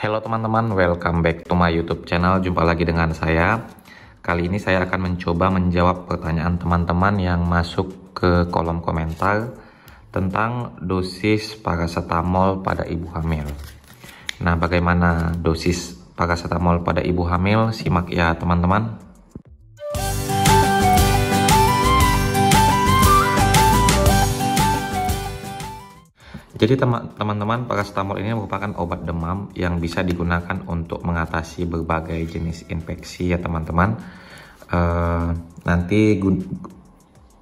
Halo teman-teman, welcome back to my YouTube channel. Jumpa lagi dengan saya. Kali ini saya akan mencoba menjawab pertanyaan teman-teman yang masuk ke kolom komentar tentang dosis paracetamol pada ibu hamil. Nah, bagaimana dosis paracetamol pada ibu hamil? Simak ya, teman-teman. Jadi teman-teman paracetamol ini merupakan obat demam yang bisa digunakan untuk mengatasi berbagai jenis infeksi ya teman-teman. Uh, nanti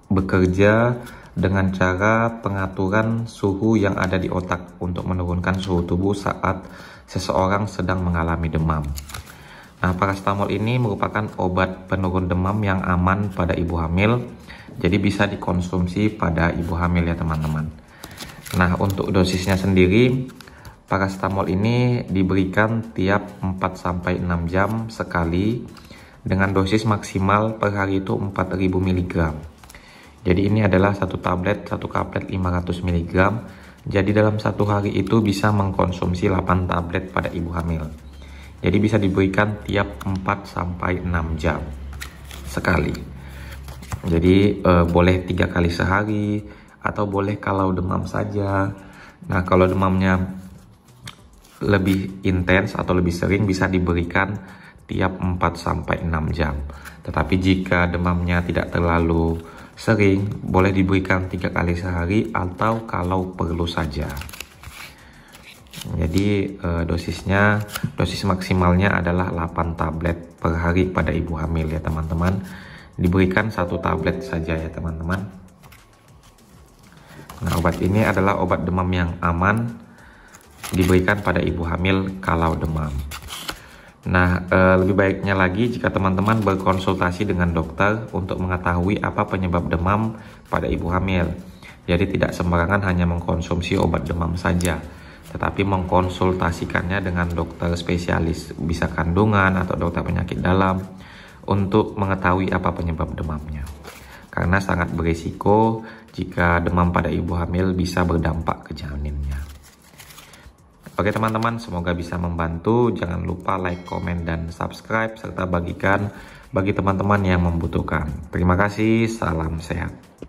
bekerja dengan cara pengaturan suhu yang ada di otak untuk menurunkan suhu tubuh saat seseorang sedang mengalami demam. Nah, paracetamol ini merupakan obat penurun demam yang aman pada ibu hamil, jadi bisa dikonsumsi pada ibu hamil ya teman-teman. Nah, untuk dosisnya sendiri, paracetamol ini diberikan tiap 4 6 jam sekali dengan dosis maksimal per hari itu 4000 mg. Jadi ini adalah satu tablet, satu kaplet 500 mg. Jadi dalam satu hari itu bisa mengkonsumsi 8 tablet pada ibu hamil. Jadi bisa diberikan tiap 4 sampai 6 jam sekali. Jadi eh, boleh tiga kali sehari, atau boleh kalau demam saja. Nah, kalau demamnya lebih intens atau lebih sering bisa diberikan tiap 4 sampai 6 jam. Tetapi jika demamnya tidak terlalu sering, boleh diberikan tiga kali sehari atau kalau perlu saja. Jadi eh, dosisnya, dosis maksimalnya adalah 8 tablet per hari pada ibu hamil ya teman-teman. Diberikan satu tablet saja ya teman-teman. Obat ini adalah obat demam yang aman diberikan pada ibu hamil kalau demam. Nah, eh, lebih baiknya lagi jika teman-teman berkonsultasi dengan dokter untuk mengetahui apa penyebab demam pada ibu hamil. Jadi tidak sembarangan hanya mengkonsumsi obat demam saja, tetapi mengkonsultasikannya dengan dokter spesialis, bisa kandungan atau dokter penyakit dalam untuk mengetahui apa penyebab demamnya karena sangat berisiko jika demam pada ibu hamil bisa berdampak ke janinnya. Oke teman-teman, semoga bisa membantu. Jangan lupa like, komen, dan subscribe, serta bagikan bagi teman-teman yang membutuhkan. Terima kasih, salam sehat.